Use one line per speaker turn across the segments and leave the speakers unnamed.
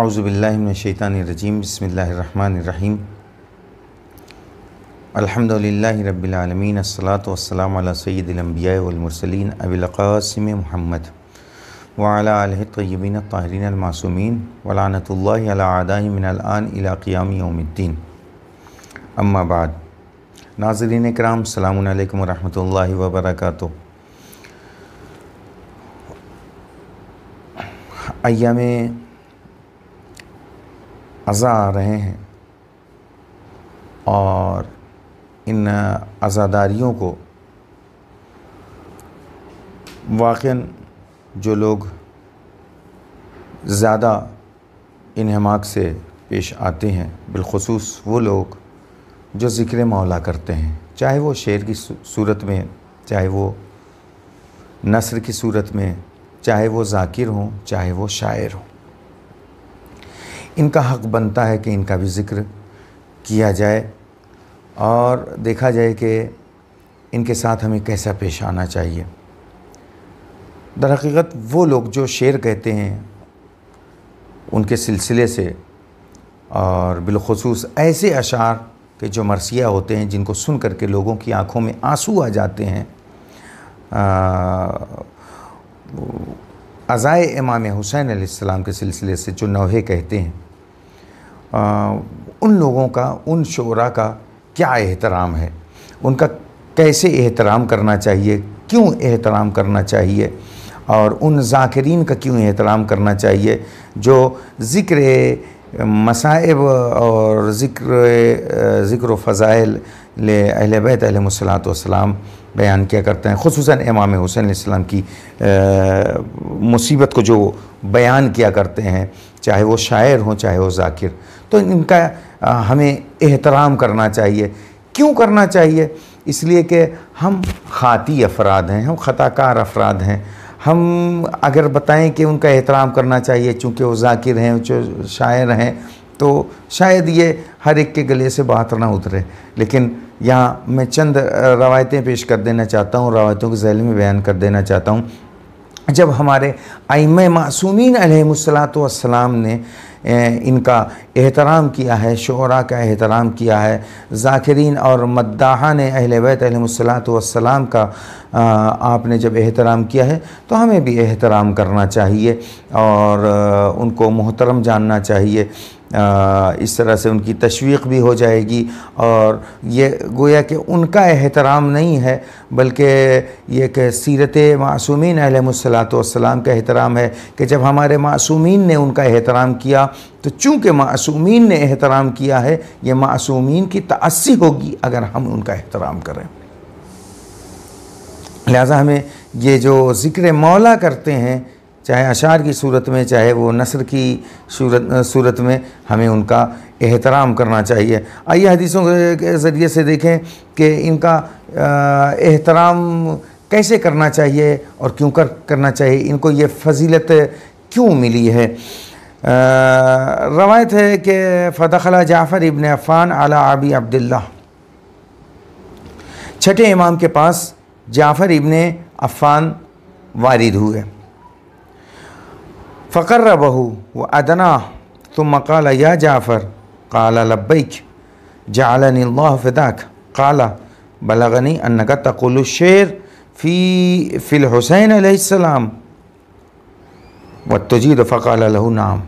अज़बिल्लिनशैतानरजीम बसमीम अलहमदिल्ला रबालमीन अस्सलात वसलाम सैदिलम्बियामरसलिन अबिलक़ासम महमद वाल तयबिन ताहरीन मासूमिन वलानतल्लादामिनआन अम्माबाद नाजरीन कराम सलामकम वरहमल वबरक अयाम अज़ा आ रहे हैं और इन अज़ादारियों को वाक़ जो लोग ज़्यादा इनहमाक से पेश आते हैं बिलखसूस वो लोग जो ज़िक्र मौला करते हैं चाहे वो शेर की सूरत में चाहे वो नसर की सूरत में चाहे वो जाकिर हों चाहे वो शायर हों इनका हक बनता है कि इनका भी ज़िक्र किया जाए और देखा जाए कि इनके साथ हमें कैसा पेश आना चाहिए दरहकीकत वो लोग जो शेर कहते हैं उनके सिलसिले से और बिलखसूस ऐसे अशार के जो मरसिया होते हैं जिनको सुन कर के लोगों की आँखों में आंसू आ जाते हैं अज़ाए इमाम हुसैन आसमाम के सिलसिले से जो नौहे कहते हैं उन लोगों का उन शोरा का क्या एहतराम है उनका कैसे एहतराम करना चाहिए क्यों एहतराम करना चाहिए और उन जाकरीन का क्यों एहतराम करना चाहिए जो ज़िक्र मसाइब और ज़िक्र ज़िक्र फ़ज़ाइल अहल बैत अलमसलातम बयान किया करते हैं खसूस इमाम हुसैन की आ, मुसीबत को जो बयान किया करते हैं चाहे वो शायर हों चाहे वो जाकिर तो इनका हमें एहतराम करना चाहिए क्यों करना चाहिए इसलिए कि हम ख़ाती अफराद हैं हम ख़ताकार अफराद हैं हम अगर बताएं कि उनका एहतराम करना चाहिए चूँकि वो जाकिर हैं जो शायर हैं तो शायद ये हर एक के गले से बात ना उतरे लेकिन यहाँ मैं चंद रवायतें पेश कर देना चाहता हूँ रवायतों के जैल में बयान कर देना चाहता हूँ जब हमारे आइम मासूमिन अलैहिस्सलाम ने इनका एहतराम किया है शरा का एहतराम किया है ज़ाकिरीन और मद्दाहा ने अहल बैतलाम का आपने जब एहतराम किया है तो हमें भी एहतराम करना चाहिए और उनको मोहतरम जानना चाहिए इस तरह से उनकी तशवीक भी हो जाएगी और ये गोया कि उनका एहतराम नहीं है बल्कि ये कि सीरत मासूमिन अलमसलातम का एहतराम है कि जब हमारे मासूमिन ने उनका एहतराम किया तो चूँकि मासूमिन ने एहतराम किया है ये मासूमिन की तस्सी होगी अगर हम उनका एहतराम करें लिहाजा हमें ये जो ज़िक्र मौला करते हैं चाहे अशार की सूरत में चाहे वो नसर की सूरत सूरत में हमें उनका एहतराम करना चाहिए आइए हदीसों के ज़रिए से देखें कि इनका एहतराम कैसे करना चाहिए और क्यों कर करना चाहिए इनको ये फजीलत क्यों मिली है रवायत है कि फ़दखला जाफ़र इबन अफ़ान अला आबी अब्दुल्ला छठे इमाम के पास जाफ़र इबन अफ़ान वारिद हुए فقربه وأدناه ثم قال يا جعفر قال لبيك جعلني الله فداك قال بلغني أنك تقول الشعر في في الحسين عليه السلام والتجيد فقال له نعم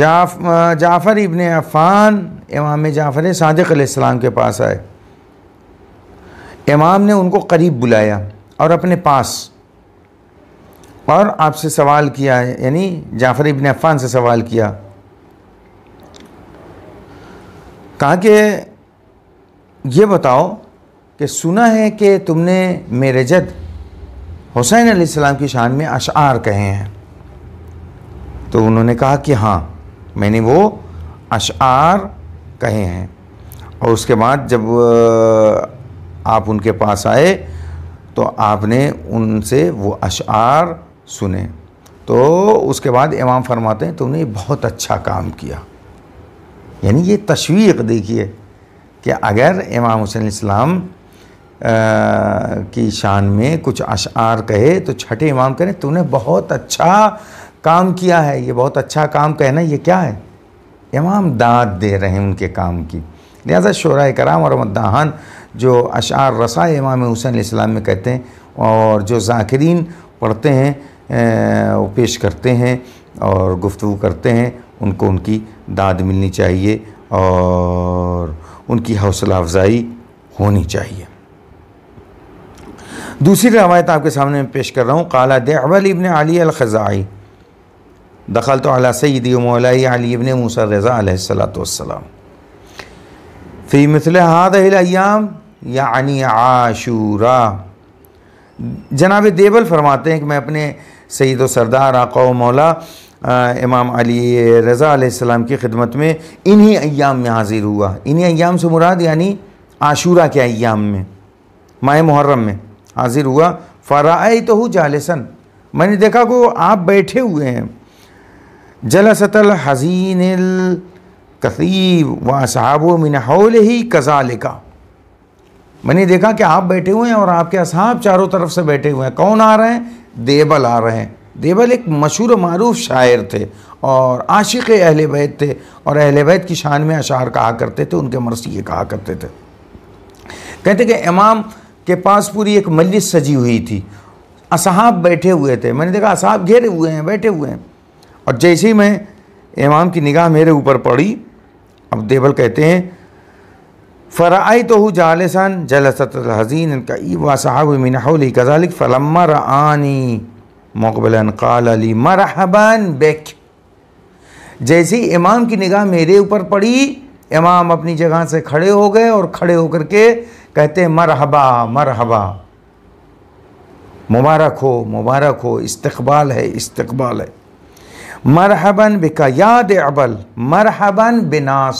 जाफ जाफ़र इबन अफ़ान इमाम जाफ़र सादिक इस्लाम के पास आए इमाम ने उनको करीब बुलाया और अपने पास और आपसे सवाल किया है यानी जाफ़र इबन अफ़ान से सवाल किया कहा कि ये बताओ कि सुना है कि तुमने मेरे जद हुसैन सलाम की शान में अशार कहे हैं तो उन्होंने कहा कि हाँ मैंने वो अशार कहे हैं और उसके बाद जब आप उनके पास आए तो आपने उनसे वो अशार सुने तो उसके बाद इमाम फरमाते हैं तुमने बहुत अच्छा काम किया यानी ये तशवीक देखिए कि अगर इमाम हुसैन इस्लाम की शान में कुछ अशार कहे तो छठे इमाम कहें तुमने बहुत अच्छा काम किया है ये बहुत अच्छा काम कहना ये क्या है इमाम दाद दे रहे हैं उनके काम की लिहाजा शुरा कराम और मद्दाहान जो अशार रसा इमाम हुसैन इस्लाम में कहते हैं और जो जाकिरीन पढ़ते हैं पेश करते हैं और गुफ्तु करते हैं उनको उनकी दाद मिलनी चाहिए और उनकी हौसला अफजाई होनी चाहिए दूसरी रवायत आपके सामने मैं पेश कर रहा हूँ काला देवल इबन अली अलखज़ाई दखल तो अला सईद मौलाई अली इबन मूसा रज़ा सलाम फ़ी मिसल हादयाम यानी आशूरा जनाब देवल फरमाते हैं कि मैं अपने व सरदार आका मौला आ, इमाम अली रज़ा आसमाम की खिदमत में इन्हीं अयाम में हाजिर हुआ इन्हीं अयाम से मुराद यानी आशूरा के अयाम में माह मुहर्रम में हाजिर हुआ फ़राए तो हूँ जालसन मैंने देखा को आप बैठे हुए हैं जलसतल हजीन कसीब व साहब हौल ही कज़ालिका मैंने देखा कि आप बैठे हुए हैं और आपके असहाब चारों तरफ से बैठे हुए हैं कौन आ रहे हैं देबल आ रहे हैं देबल एक मशहूर मरूफ शायर थे और आशिक अहल बैत थे और अहल बैत की शान में अशार कहा करते थे उनके मरसिए कहा करते थे कहते कि इमाम के पास पूरी एक मलिस सजी हुई थी असहाब बैठे हुए थे मैंने देखा असहाब घेरे हुए हैं बैठे हुए हैं और जैसे ही मैं इमाम की निगाह मेरे ऊपर पड़ी अब देबल कहते हैं फ़राई तो जालसन जलसत हज़ीन कईबा साहब मिनहली कजालिक फलमर आनी मकबला काल अली मरहबन बेक जैसे ही इमाम की निगाह मेरे ऊपर पड़ी इमाम अपनी जगह से खड़े हो गए और खड़े होकर के कहते हैं मरहबा मरहबा मुबारक हो मुबारक हो इस्तबाल है इस्तबाल है मरहबन बिका याद अबल मरहबन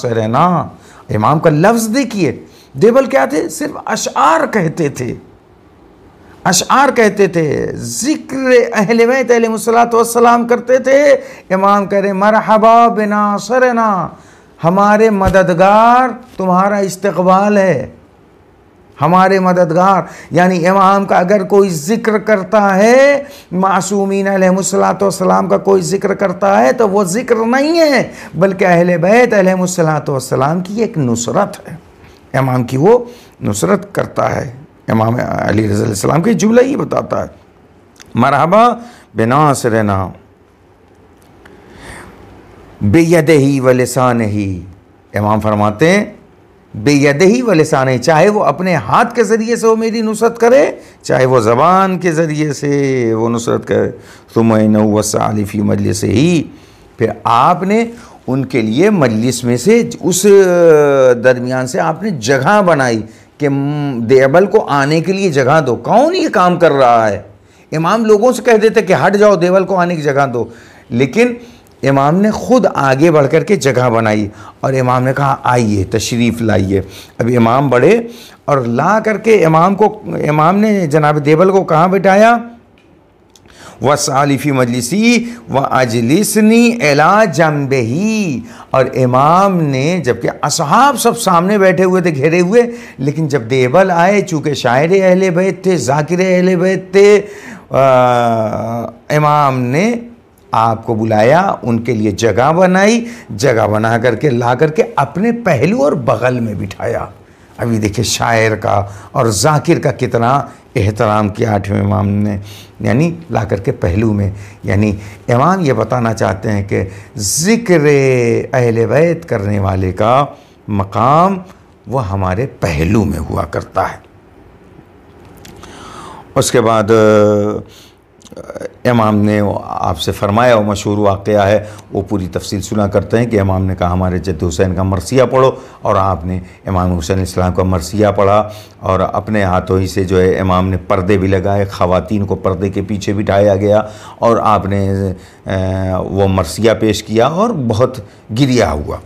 सरना इमाम का लफ्ज देखिए देवल क्या थे सिर्फ अशार कहते थे अशार कहते थे जिक्र अहल बैत सलाम करते थे इमाम कह रहे मरहबा बिना सरना हमारे मददगार तुम्हारा इस्तकबाल है हमारे मददगार यानी इमाम का अगर कोई ज़िक्र करता है मासूमीन सलाम का कोई ज़िक्र करता है तो वो ज़िक्र नहीं है बल्कि अहल बैत सलाम की एक नुसरत है इमाम की वो नुसरत करता है इमाम अली रज़ीम की जुमला ही बताता है मरहबा बिनास नाम बेयद ही व ही इमाम फरमाते हैं बेयदही व लसाने चाहे वो अपने हाथ के ज़रिए से वो मेरी नुसरत करे चाहे वो ज़बान के ज़रिए से वो नुसरत करे तुम नवसालिफ़ी मजलिस ही फिर आपने उनके लिए मजलिस में से उस दरमियान से आपने जगह बनाई कि देबल को आने के लिए जगह दो कौन ये काम कर रहा है इमाम लोगों से कह देते कि हट जाओ देवल को आने की जगह दो लेकिन इमाम ने ख़ुद आगे बढ़ कर के जगह बनाई और इमाम ने कहा आइए तशरीफ़ लाइए अब इमाम बढ़े और ला करके इमाम को इमाम ने जनाब देवल को कहाँ बिठाया व सालिफ़ी मजलिसी व अजलिसनी एला जम्बेही और इमाम ने जबकि असहाब सब सामने बैठे हुए थे घेरे हुए लेकिन जब देवल आए चूँकि शायर अहल बैत थे जाकिर अहल बैत थे आ, इमाम ने आपको बुलाया उनके लिए जगह बनाई जगह बना करके ला करके अपने पहलू और बगल में बिठाया अभी देखिए शायर का और जाकिर का कितना एहतराम किया आठवें इमाम ने यानी ला करके पहलू में यानी इमाम ये बताना चाहते हैं कि ज़िक्र अहल बैत करने वाले का मकाम वह हमारे पहलू में हुआ करता है उसके बाद इमाम ने आपसे फरमाया और मशहूर वाक़ है वो पूरी तफसील सुना करते हैं कि इमाम ने कहा हमारे जद हुसैन का मरसिया पढ़ो और आपने इमाम हुसैन इस्लाम का मरसिया पढ़ा और अपने हाथों ही से जो है इमाम ने पर्दे भी लगाए ख़वान को पर्दे के पीछे बिठाया गया और आपने वो मरसिया पेश किया और बहुत गिरिया हुआ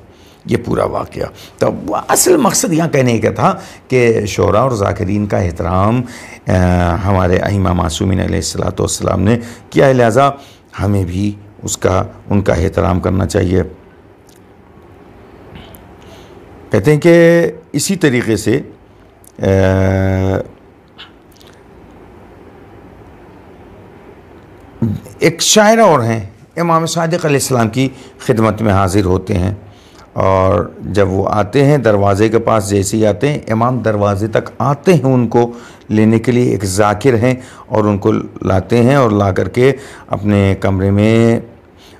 ये पूरा वाक़ तो असल मकसद यहाँ कहने का था कि शहरा और ज़ाकरीन का एहतराम हमारे अहिमा मासूमिन सलाम ने किया है लिहाजा हमें भी उसका उनका एहतराम करना चाहिए कहते हैं कि इसी तरीके से एक शायर और हैं इमाम सादक की खिदमत में हाज़िर होते हैं और जब वो आते हैं दरवाज़े के पास जैसे ही आते हैं इमाम दरवाज़े तक आते हैं उनको लेने के लिए एक जाकिर हैं और उनको लाते हैं और ला कर के अपने कमरे में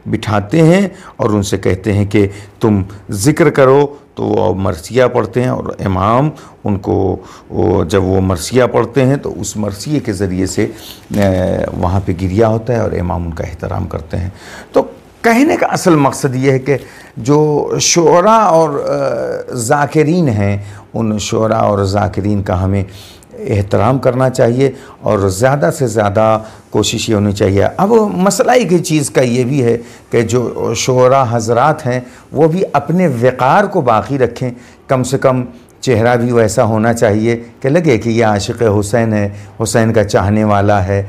बिठाते हैं और उनसे कहते हैं कि तुम ज़िक्र करो तो वो मरसिया पढ़ते हैं और इमाम उनको वो जब वो मरसिया पढ़ते हैं तो उस मरसिए के ज़रिए से वहाँ पे गिरिया होता है और इमाम उनका एहतराम करते हैं तो कहने का असल मकसद ये है कि जो शरा और ज़ाकरीन हैं उन शुरा और ज़ाकरीन का हमें एहतराम करना चाहिए और ज़्यादा से ज़्यादा कोशिश ये होनी चाहिए अब मसला एक ही चीज़ का ये भी है कि जो शरा हजरात हैं वो भी अपने वक़ार को बाकी रखें कम से कम चेहरा भी वैसा होना चाहिए कि लगे कि यह आशिक हुसैन है हुसैन का चाहने वाला है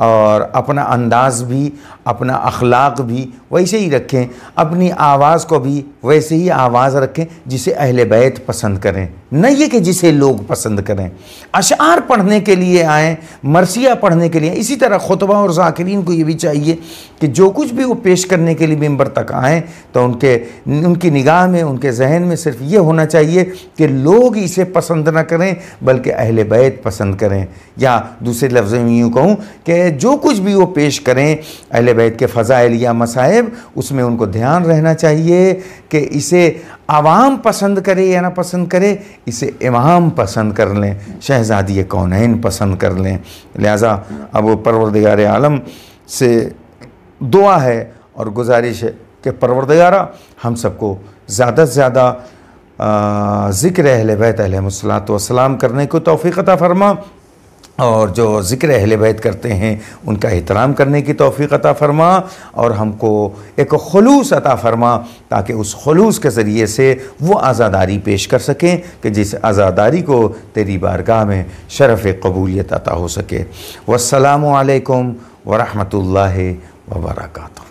और अपना अंदाज भी अपना अखलाक भी वैसे ही रखें अपनी आवाज़ को भी वैसे ही आवाज़ रखें जिसे अहल बैत पसंद करें न ये कि जिसे लोग पसंद करें अशार पढ़ने के लिए आएँ मरसिया पढ़ने के लिए इसी तरह खुतबा और ज़ाकरीन को ये भी चाहिए कि जो कुछ भी वो पेश करने के लिए मंबर तक आएँ तो उनके उनकी निगाह में उनके जहन में सिर्फ ये होना चाहिए कि लोग इसे पसंद ना करें बल्कि अहल बैत पसंद करें या दूसरे लफ्ज़ में यूँ कहूँ कि में जो कुछ भी वो पेश करें अहल बैत के फ़ज़ाइल या मसाहब उसमें उनको ध्यान रहना चाहिए कि इसे आवाम पसंद करे या ना पसंद करे इसे इमाम पसंद कर लें शहज़ादी कौन पसंद कर लें लिहाजा अब परवरदगार आलम से दुआ है और गुजारिश है कि परवरदगारा हम सबको ज़्यादा से ज़्यादा ज़िक्र अहल बैत अहल वसलाम करने को तोफ़ी अता फरमा और जो ज़िक्र अहल बैत करते हैं उनका एहतराम करने की तोफ़ी अता फ़रमा और हमको एक खलूस अता फ़रमा ताकि उस खलूस के ज़रिए से वो आज़ादारी पेश कर सकें कि जिस आज़ादारी को तेरी बारगाह में शरफ़ कबूलियत अता हो सके वसलम वरहमल वर्का